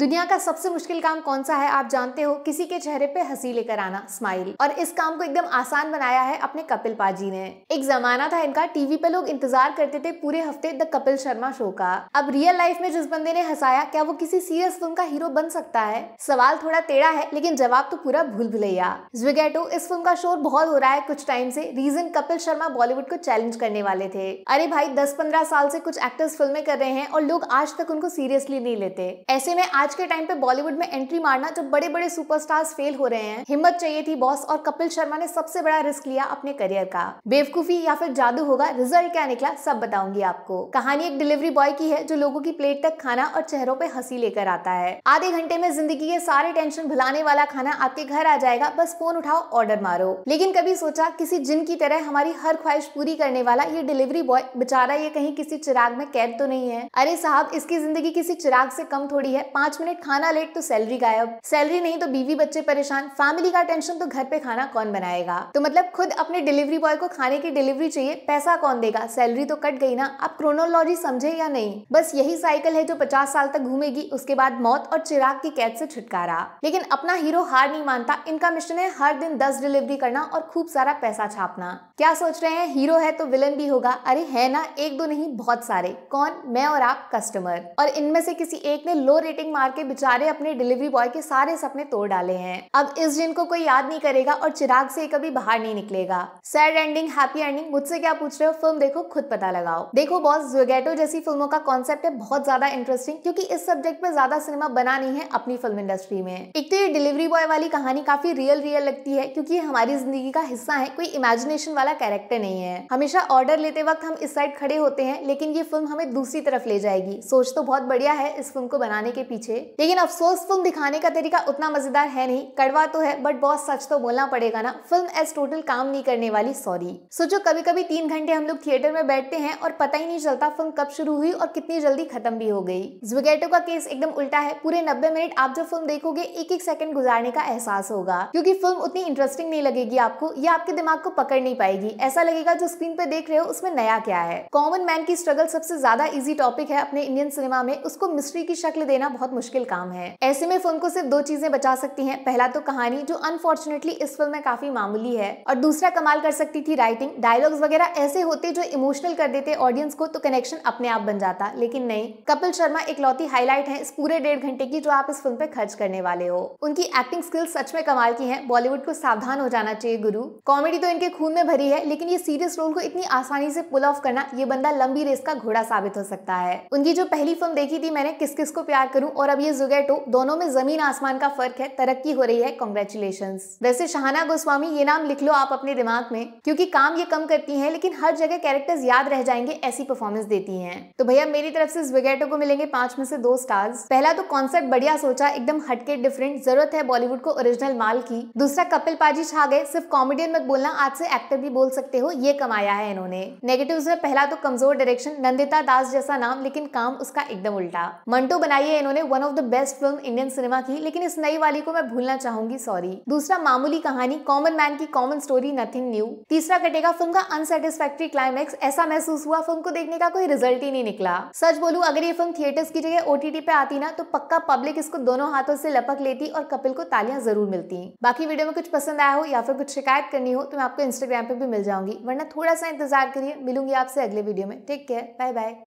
दुनिया का सबसे मुश्किल काम कौन सा है आप जानते हो किसी के चेहरे पे हंसी लेकर आना स्माइल और इस काम को एकदम आसान बनाया है अपने कपिल पाजी ने एक जमाना था इनका टीवी पे लोग इंतजार करते थे पूरे हफ्ते द कपिल शर्मा शो का अब रियल लाइफ में जिस बंदे ने हंसाया क्या वो किसी सीरियस फिल्म का हीरो बन सकता है सवाल थोड़ा टेढ़ा है लेकिन जवाब तो पूरा भूल भुलैया जिगेटो इस फिल्म का शोर बहुत हो रहा है कुछ टाइम से रीजन कपिल शर्मा बॉलीवुड को चैलेंज करने वाले थे अरे भाई दस पंद्रह साल से कुछ एक्टर्स फिल्में कर रहे हैं और लोग आज तक उनको सीरियसली नहीं लेते ऐसे में आज आज के टाइम पे बॉलीवुड में एंट्री मारना जब बड़े बड़े सुपरस्टार्स फेल हो रहे हैं हिम्मत चाहिए थी बॉस और कपिल शर्मा ने सबसे बड़ा रिस्क लिया अपने करियर का बेवकूफी या फिर जादू होगा रिजल्ट क्या निकला सब बताऊंगी आपको कहानी एक डिलीवरी बॉय की है जो लोगों की प्लेट तक खाना और चेहरों पे हंसी लेकर आता है आधे घंटे में जिंदगी के सारे टेंशन भुलाने वाला खाना आपके घर आ जाएगा बस फोन उठाओ ऑर्डर मारो लेकिन कभी सोचा किसी जिन की तरह हमारी हर ख्वाहिश पूरी करने वाला ये डिलीवरी बॉय बेचारा ये कहीं किसी चिराग में कैद तो नहीं है अरे साहब इसकी जिंदगी किसी चिराग से कम थोड़ी है पांच मिनट खाना लेट तो सैलरी गायब सैलरी नहीं तो बीवी बच्चे परेशान फैमिली का टेंशन तो घर पे खाना कौन बनाएगा तो मतलब खुद अपने डिलीवरी बॉय को खाने की डिलीवरी चाहिए पैसा कौन देगा सैलरी तो कट गई ना आप क्रोनोलॉजी समझे या नहीं बस यही साइकिल है जो पचास साल तक घूमेगी उसके बाद मौत और चिराग की कैद से छुटकारा लेकिन अपना हीरो हार नहीं मानता इनका मिशन है हर दिन दस डिलीवरी करना और खूब सारा पैसा छापना क्या सोच रहे हैं हीरो है तो विलन भी होगा अरे है ना एक दो नहीं बहुत सारे कौन मैं और आप कस्टमर और इनमें से किसी एक ने लो रेटिंग मार के बेचारे अपने डिलीवरी बॉय के सारे सपने तोड़ डाले हैं अब इस दिन को कोई याद नहीं करेगा और चिराग से कभी बाहर नहीं निकलेगा सैड एंडिंग हैप्पी एंडिंग मुझसे क्या पूछ रहे हो फिल्म देखो खुद पता लगाओ देखो बॉस जोगेटो जैसी फिल्मों का कॉन्सेप्ट है बहुत ज्यादा इंटरेस्टिंग क्योंकि इस सब्जेक्ट पर ज्यादा सिनेमा बना नहीं है अपनी फिल्म इंडस्ट्री में एक तो ये डिलीवरी बॉय वाली कहानी काफी रियल रियल लगती है क्योंकि ये हमारी जिंदगी का हिस्सा है कोई इमेजिनेशन वाला कैरेक्टर नहीं है हमेशा ऑर्डर लेते वक्त हम इस साइड खड़े होते हैं लेकिन ये फिल्म हमें दूसरी तरफ ले जाएगी सोच तो बहुत बढ़िया है इस फिल्म को बनाने के पीछे पीछे लेकिन अफसोस फिल्म दिखाने का तरीका उतना मजेदार है नहीं कड़वा तो है बट बहुत सच तो बोलना पड़ेगा ना फिल्म एज टोटल काम नहीं करने वाली सॉरी सोचो कभी कभी तीन घंटे हम लोग थिएटर में बैठते हैं और पता ही नहीं चलता फिल्म कब शुरू हुई और कितनी जल्दी खत्म भी हो गई जुगेटो का केस एकदम उल्टा है पूरे नब्बे मिनट आप जो फिल्म देखोगे एक एक सेकंड गुजारने का एहसास होगा क्योंकि फिल्म उतनी इंटरेस्टिंग नहीं लगेगी आपको या आपके दिमाग को पकड़ नहीं पाएगी ऐसा लगेगा जो स्क्रीन पे देख रहे हो उसमें नया क्या है कॉमन मैन की स्ट्रगल सबसे ज्यादा इजी टॉपिक है अपने इंडियन सिनेमा में उसको मिस्ट्री की शक्ल देना बहुत मुश्किल काम है ऐसे में फिल्म को सिर्फ दो चीजें बचा सकती हैं पहला तो कहानी जो अनफॉर्चुनेटली इस फिल्म में काफी मामूली है और दूसरा कमाल कर सकती थी राइटिंग डायलॉग्स वगैरह ऐसे होते जो इमोशनल कर देते ऑडियंस को तो कनेक्शन अपने आप बन जाता लेकिन नहीं कपिल शर्मा लौती हाईलाइट है इस पूरे डेढ़ घंटे की जो आप इस फिल्म पे खर्च करने वाले हो उनकी एक्टिंग स्किल्स सच में कमाल की है बॉलीवुड को सावधान हो जाना चाहिए गुरु कॉमेडी तो इनके खून में भरी है लेकिन ये सीरियस रोल को इतनी आसानी से पुल ऑफ करना ये बंदा लंबी रेस का घोड़ा साबित हो सकता है उनकी जो पहली फिल्म देखी थी मैंने किस किस को प्यार करूं और और अब ये जुगेटो दोनों में जमीन आसमान का फर्क है तरक्की हो रही है कॉन्ग्रेचुलेशन वैसे शाहना गोस्वामी ये नाम लिख लो आप अपने दिमाग में क्योंकि काम ये कम करती हैं लेकिन हर जगह कैरेक्टर्स याद रह जाएंगे ऐसी परफॉर्मेंस देती हैं तो भैया मेरी तरफ से जुगेटो को मिलेंगे पांच में से दो स्टार्स पहला तो कॉन्सेप्ट बढ़िया सोचा एकदम हटके डिफरेंट जरूरत है बॉलीवुड को ओरिजिनल माल की दूसरा कपिल पाजी छा गए सिर्फ कॉमेडियन मत बोलना आज से एक्टर भी बोल सकते हो ये कमाया है इन्होंने नेगेटिव में पहला तो कमजोर डायरेक्शन नंदिता दास जैसा नाम लेकिन काम उसका एकदम उल्टा मंटो बनाई है इन्होंने one one of the best film Indian cinema की लेकिन इस नई वाली को मैं भूलना चाहूंगी सॉरी दूसरा मामूली कहानी कॉमन मैन की कॉमन स्टोरी नथिंग न्यू तीसरा कटेगा फिल्म का अनसेटिस्फेक्ट्री क्लाइमैक्स ऐसा महसूस हुआ फिल्म को देखने का कोई रिजल्ट ही नहीं निकला सच बोलू अगर ये फिल्म थिएटर्स की जगह ओटीटी पे आती ना तो पक्का पब्लिक इसको दोनों हाथों से लपक लेती और कपिल को तालियां जरूर मिलती बाकी वीडियो में कुछ पसंद आया हो या फिर कुछ शिकायत करनी हो तो मैं आपको इंस्टाग्राम पे भी मिल जाऊंगी वरना थोड़ा सा इंतजार करिए मिलूंगी आपसे अगले वीडियो में टेक केयर बाय बाय